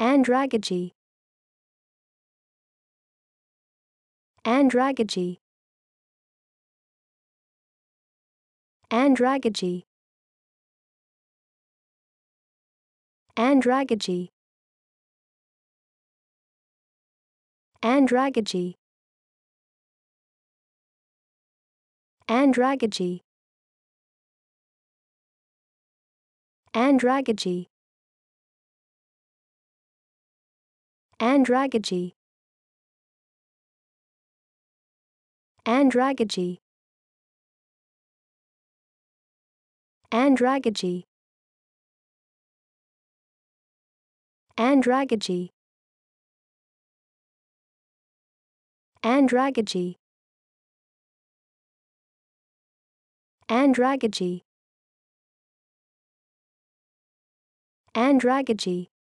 Andragogy Andragogy Andragogy Andragogy Andragogy Andragogy Andragogy Andragogy. Andragogy. Andragogy. Andragogy. Andragogy. Andragogy. Andragogy.